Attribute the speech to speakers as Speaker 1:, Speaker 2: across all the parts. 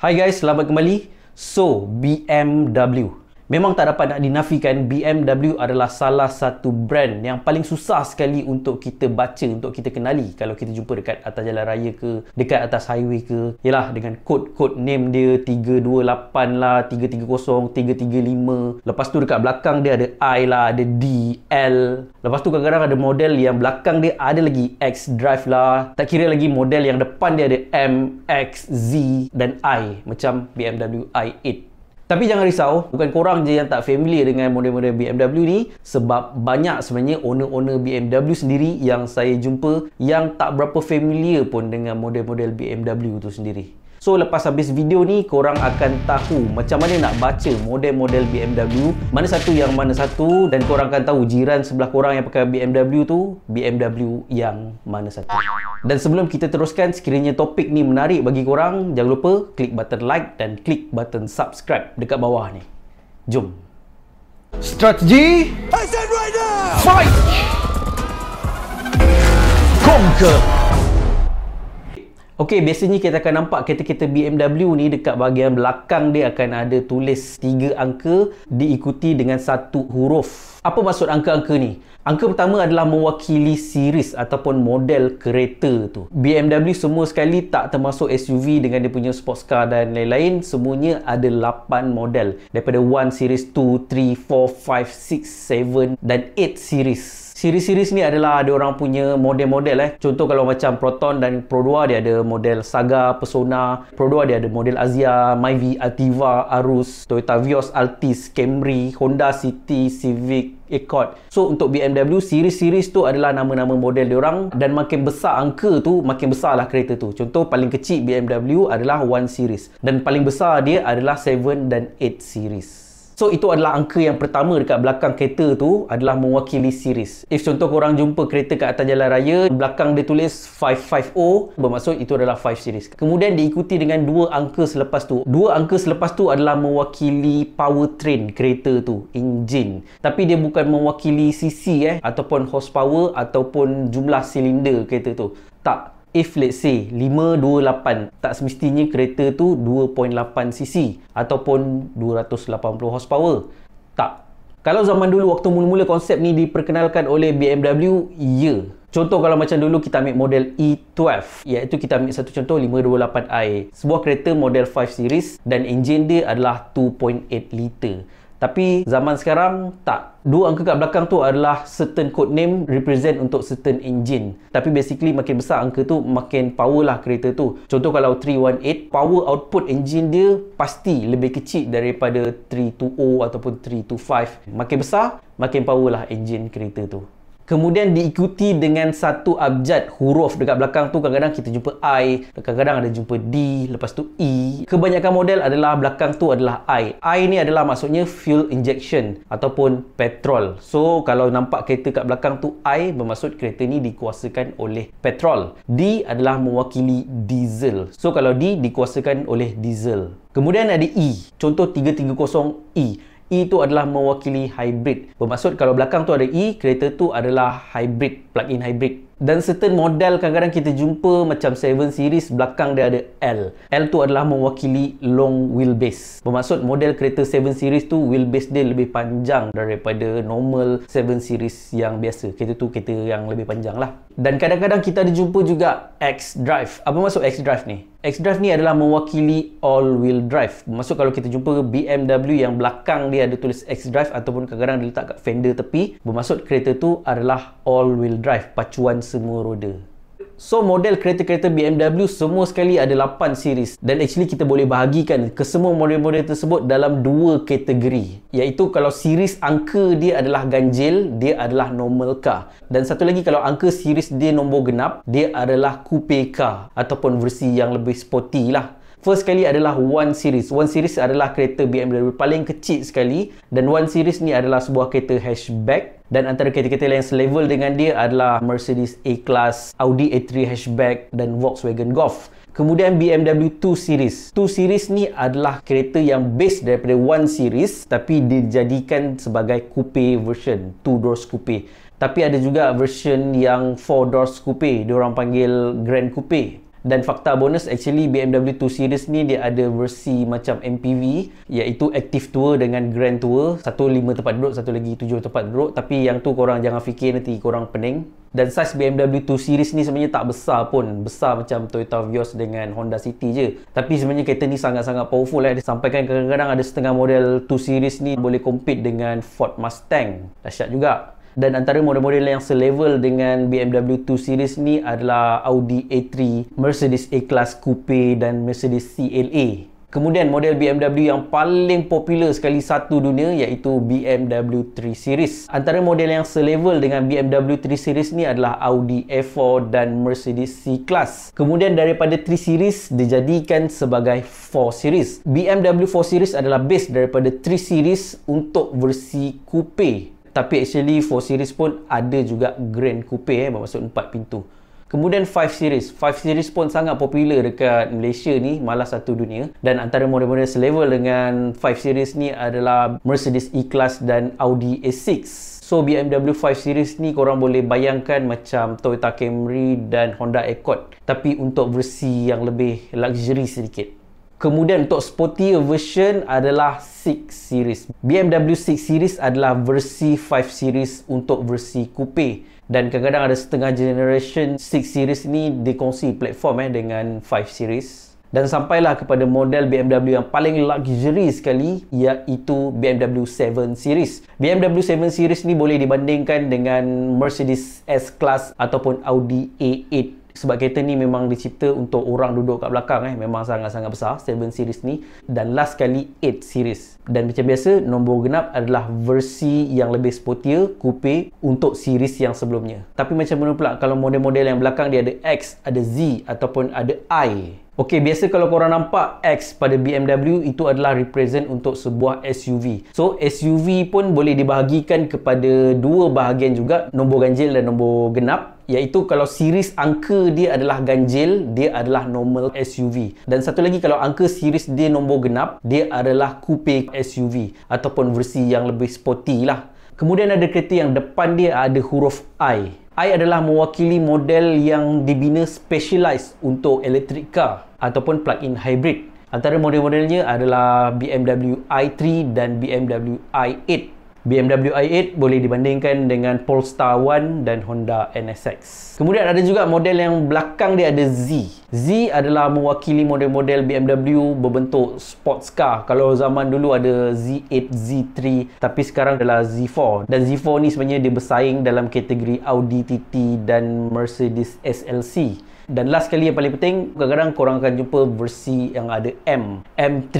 Speaker 1: Hi guys, selamat kembali. So, BMW. Memang tak dapat nak dinafikan BMW adalah salah satu brand yang paling susah sekali untuk kita baca, untuk kita kenali kalau kita jumpa dekat atas jalan raya ke, dekat atas highway ke. Yalah dengan kod-kod name dia 328 lah, 330, 335. Lepas tu dekat belakang dia ada I lah, ada D, L. Lepas tu kadang-kadang ada model yang belakang dia ada lagi X drive lah. Tak kira lagi model yang depan dia ada M, X, Z dan I. Macam BMW i8. Tapi jangan risau, bukan korang je yang tak familiar dengan model-model BMW ni sebab banyak sebenarnya owner-owner BMW sendiri yang saya jumpa yang tak berapa familiar pun dengan model-model BMW tu sendiri. So lepas habis video ni korang akan tahu macam mana nak baca model-model BMW mana satu yang mana satu dan korang akan tahu jiran sebelah korang yang pakai BMW tu BMW yang mana satu. Dan sebelum kita teruskan sekiranya topik ni menarik bagi korang jangan lupa klik button like dan klik button subscribe dekat bawah ni. Jom. Strategi Fight Conquer Okey, biasanya kita akan nampak kereta-kereta BMW ni dekat bahagian belakang dia akan ada tulis tiga angka diikuti dengan satu huruf. Apa maksud angka-angka ni? Angka pertama adalah mewakili series ataupun model kereta tu. BMW semua sekali tak termasuk SUV dengan dia punya sports car dan lain-lain. Semuanya ada 8 model. Daripada 1 series, 2, 3, 4, 5, 6, 7 dan 8 series. Siri-siris ni adalah ada orang punya model-model eh. Contoh kalau macam Proton dan Pro 2 dia ada model Saga, Persona. Pro 2 dia ada model Azia, Myvi, Ativa, Arus, Toyota Vios, Altis, Camry, Honda City, Civic, Accord. So untuk BMW, siri-siris tu adalah nama-nama model dia orang dan makin besar angka tu, makin besarlah kereta tu. Contoh paling kecil BMW adalah 1 series dan paling besar dia adalah 7 dan 8 series. So itu adalah angka yang pertama dekat belakang kereta tu adalah mewakili series. If contoh korang jumpa kereta kat atas jalan raya, belakang dia tulis 550, bermaksud itu adalah 5 series. Kemudian diikuti dengan dua angka selepas tu. Dua angka selepas tu adalah mewakili powertrain kereta tu, engine. Tapi dia bukan mewakili CC eh ataupun horsepower ataupun jumlah silinder kereta tu. Tak, if let's say 528 tak semestinya kereta tu 2.8 cc ataupun 280 horsepower tak kalau zaman dulu waktu mula-mula konsep ni diperkenalkan oleh BMW ya Contoh kalau macam dulu kita ambil model E12 iaitu kita ambil satu contoh 528i sebuah kereta model 5 series dan enjin dia adalah 2.8 liter tapi zaman sekarang tak. Dua angka kat belakang tu adalah certain code name represent untuk certain engine. Tapi basically makin besar angka tu makin power lah kereta tu. Contoh kalau 318 power output engine dia pasti lebih kecil daripada 320 ataupun 325. Makin besar makin power lah engine kereta tu kemudian diikuti dengan satu abjad huruf dekat belakang tu kadang-kadang kita jumpa I kadang-kadang ada jumpa D lepas tu E kebanyakan model adalah belakang tu adalah I I ni adalah maksudnya fuel injection ataupun petrol so kalau nampak kereta kat belakang tu I bermaksud kereta ni dikuasakan oleh petrol D adalah mewakili diesel so kalau D dikuasakan oleh diesel kemudian ada E contoh 330E E tu adalah mewakili hybrid. Bermaksud kalau belakang tu ada E, kereta tu adalah hybrid, plug-in hybrid. Dan certain model kadang-kadang kita jumpa macam 7 series belakang dia ada L. L tu adalah mewakili long wheelbase. Bermaksud model kereta 7 series tu wheelbase dia lebih panjang daripada normal 7 series yang biasa. Kereta tu kereta yang lebih panjang lah. Dan kadang-kadang kita ada jumpa juga X drive. Apa maksud X drive ni? X-Drive ni adalah mewakili all-wheel drive. Maksud kalau kita jumpa BMW yang belakang dia ada tulis X-Drive ataupun kadang-kadang dia letak kat fender tepi, bermaksud kereta tu adalah all-wheel drive, pacuan semua roda. So model kereta-kereta BMW semua sekali ada 8 series dan actually kita boleh bahagikan ke semua model-model tersebut dalam dua kategori iaitu kalau series angka dia adalah ganjil dia adalah normal car dan satu lagi kalau angka series dia nombor genap dia adalah coupe car ataupun versi yang lebih sporty lah First kali adalah One Series. One Series adalah kereta BMW paling kecil sekali dan One Series ni adalah sebuah kereta hatchback dan antara kereta-kereta yang selevel dengan dia adalah Mercedes A-Class, Audi A3 hatchback dan Volkswagen Golf. Kemudian BMW 2 Series. 2 Series ni adalah kereta yang base daripada 1 Series tapi dijadikan sebagai coupe version, 2 doors coupe. Tapi ada juga version yang 4 doors coupe, diorang panggil Grand Coupe dan fakta bonus actually BMW 2 Series ni dia ada versi macam MPV iaitu Active Tour dengan Grand Tour satu lima tempat duduk satu lagi tujuh tempat duduk tapi yang tu korang jangan fikir nanti korang pening dan size BMW 2 Series ni sebenarnya tak besar pun besar macam Toyota Vios dengan Honda City je tapi sebenarnya kereta ni sangat-sangat powerful lah eh. sampai kadang-kadang ada setengah model 2 Series ni boleh compete dengan Ford Mustang dah syak juga dan antara model-model yang selevel dengan BMW 2 Series ni adalah Audi A3, Mercedes A-Class Coupe dan Mercedes CLA. Kemudian model BMW yang paling popular sekali satu dunia iaitu BMW 3 Series. Antara model yang selevel dengan BMW 3 Series ni adalah Audi a 4 dan Mercedes C-Class. Kemudian daripada 3 Series dijadikan sebagai 4 Series. BMW 4 Series adalah base daripada 3 Series untuk versi coupe tapi actually 4 series pun ada juga grand coupe eh bermaksud 4 pintu Kemudian 5 series. 5 series pun sangat popular dekat Malaysia ni, malah satu dunia. Dan antara model-model selevel dengan 5 series ni adalah Mercedes E-Class dan Audi A6. So BMW 5 series ni korang boleh bayangkan macam Toyota Camry dan Honda Accord. Tapi untuk versi yang lebih luxury sedikit. Kemudian untuk sporty version adalah 6 series. BMW 6 series adalah versi 5 series untuk versi coupe. Dan kadang-kadang ada setengah generation 6 series ni dikongsi platform eh dengan 5 series. Dan sampailah kepada model BMW yang paling luxury sekali iaitu BMW 7 Series. BMW 7 Series ni boleh dibandingkan dengan Mercedes S-Class ataupun Audi A8 sebab kereta ni memang dicipta untuk orang duduk kat belakang eh memang sangat-sangat besar 7 series ni dan last kali 8 series dan macam biasa nombor genap adalah versi yang lebih sportier coupe untuk series yang sebelumnya tapi macam mana pula kalau model-model yang belakang dia ada X ada Z ataupun ada I Okey, biasa kalau korang nampak X pada BMW itu adalah represent untuk sebuah SUV. So, SUV pun boleh dibahagikan kepada dua bahagian juga, nombor ganjil dan nombor genap iaitu kalau series angka dia adalah ganjil dia adalah normal SUV dan satu lagi kalau angka series dia nombor genap dia adalah coupe SUV ataupun versi yang lebih sporty lah kemudian ada kereta yang depan dia ada huruf I I adalah mewakili model yang dibina specialized untuk electric car ataupun plug-in hybrid antara model-modelnya adalah BMW i3 dan BMW i8 BMW i8 boleh dibandingkan dengan Polestar 1 dan Honda NSX. Kemudian ada juga model yang belakang dia ada Z. Z adalah mewakili model-model BMW berbentuk sports car. Kalau zaman dulu ada Z8, Z3 tapi sekarang adalah Z4. Dan Z4 ni sebenarnya dia bersaing dalam kategori Audi TT dan Mercedes SLC dan last kali yang paling penting kadang-kadang korang akan jumpa versi yang ada M M3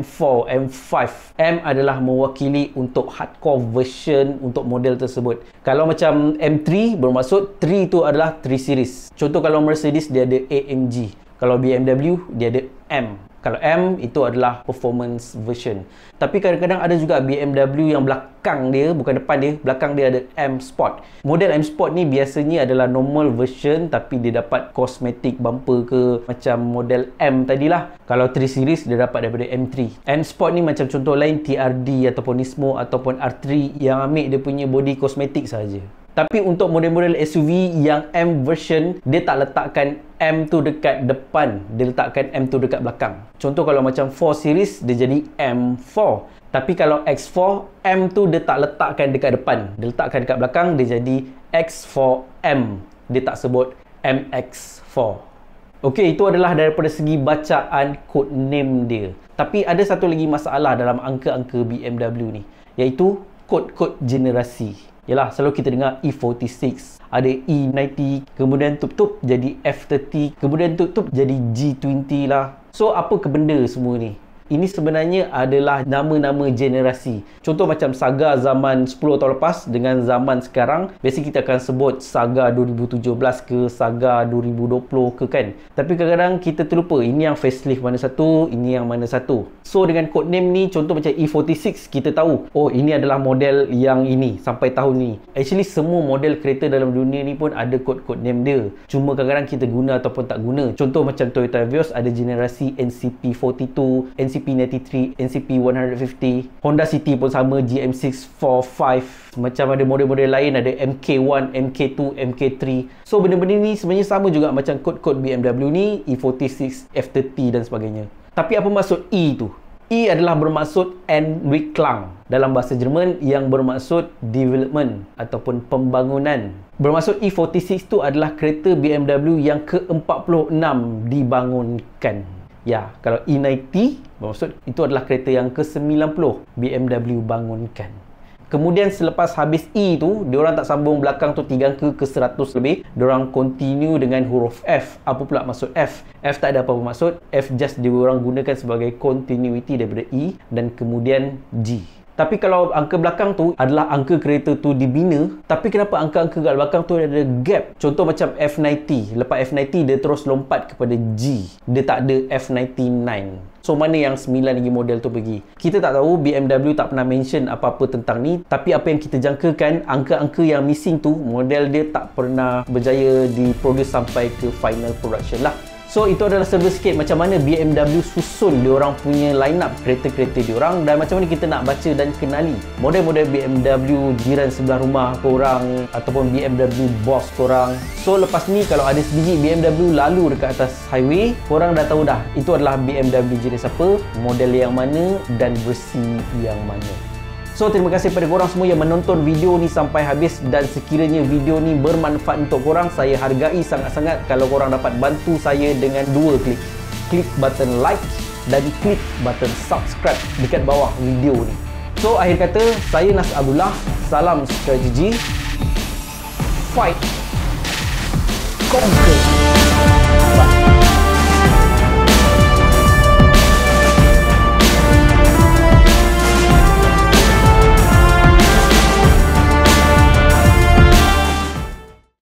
Speaker 1: M4 M5 M adalah mewakili untuk hardcore version untuk model tersebut kalau macam M3 bermaksud 3 itu adalah 3 series contoh kalau Mercedes dia ada AMG kalau BMW dia ada M kalau M itu adalah performance version. Tapi kadang-kadang ada juga BMW yang belakang dia bukan depan dia, belakang dia ada M Sport. Model M Sport ni biasanya adalah normal version tapi dia dapat cosmetic bumper ke macam model M tadilah. Kalau 3 series dia dapat daripada M3. M Sport ni macam contoh lain TRD ataupun Nismo ataupun R3 yang ambil dia punya body cosmetic saja. Tapi untuk model-model SUV yang M version dia tak letakkan M tu dekat depan, dia letakkan M tu dekat belakang. Contoh kalau macam 4 series dia jadi M4. Tapi kalau X4, M tu dia tak letakkan dekat depan, dia letakkan dekat belakang dia jadi X4M. Dia tak sebut MX4. Okey, itu adalah daripada segi bacaan code name dia. Tapi ada satu lagi masalah dalam angka-angka BMW ni, iaitu kod-kod generasi. Yalah selalu kita dengar E46 ada E90 kemudian tutup jadi F30 kemudian tutup jadi G20 lah so apa ke benda semua ni ini sebenarnya adalah nama-nama generasi. Contoh macam saga zaman 10 tahun lepas dengan zaman sekarang, biasanya kita akan sebut saga 2017 ke saga 2020 ke kan. Tapi kadang-kadang kita terlupa ini yang facelift mana satu, ini yang mana satu. So dengan code name ni contoh macam E46 kita tahu, oh ini adalah model yang ini sampai tahun ni. Actually semua model kereta dalam dunia ni pun ada code-code name dia. Cuma kadang-kadang kita guna ataupun tak guna. Contoh macam Toyota Vios ada generasi NCP42, NCP NCP 93, NCP 150, Honda City pun sama, gm 645, Macam ada model-model lain, ada MK1, MK2, MK3. So, benda-benda ni sebenarnya sama juga macam kod-kod BMW ni, E46, F30 dan sebagainya. Tapi apa maksud E tu? E adalah bermaksud Entwicklung dalam bahasa Jerman yang bermaksud development ataupun pembangunan. Bermaksud E46 tu adalah kereta BMW yang ke-46 dibangunkan. Ya, kalau E90 bermaksud itu adalah kereta yang ke-90 BMW bangunkan. Kemudian selepas habis E tu, diorang tak sambung belakang tu tiga angka ke seratus lebih. Diorang continue dengan huruf F. Apa pula maksud F? F tak ada apa-apa maksud. F just diorang gunakan sebagai continuity daripada E dan kemudian G. Tapi kalau angka belakang tu adalah angka kereta tu dibina, tapi kenapa angka-angka kat belakang tu ada gap? Contoh macam F90. Lepas F90 dia terus lompat kepada G. Dia tak ada F99. So mana yang 9 lagi model tu pergi? Kita tak tahu BMW tak pernah mention apa-apa tentang ni tapi apa yang kita jangkakan angka-angka yang missing tu model dia tak pernah berjaya diproduce sampai ke final production lah. So itu adalah serba sikit macam mana BMW susun diorang punya line up kereta-kereta diorang dan macam mana kita nak baca dan kenali model-model BMW jiran sebelah rumah korang ataupun BMW boss korang. So lepas ni kalau ada sebiji BMW lalu dekat atas highway, korang dah tahu dah itu adalah BMW jenis apa, model yang mana dan versi yang mana. So terima kasih kepada korang semua yang menonton video ni sampai habis dan sekiranya video ni bermanfaat untuk korang saya hargai sangat-sangat kalau korang dapat bantu saya dengan dua klik. Klik button like dan klik button subscribe dekat bawah video ni. So akhir kata saya Nas Abdullah, salam strategi. Fight. Conquer.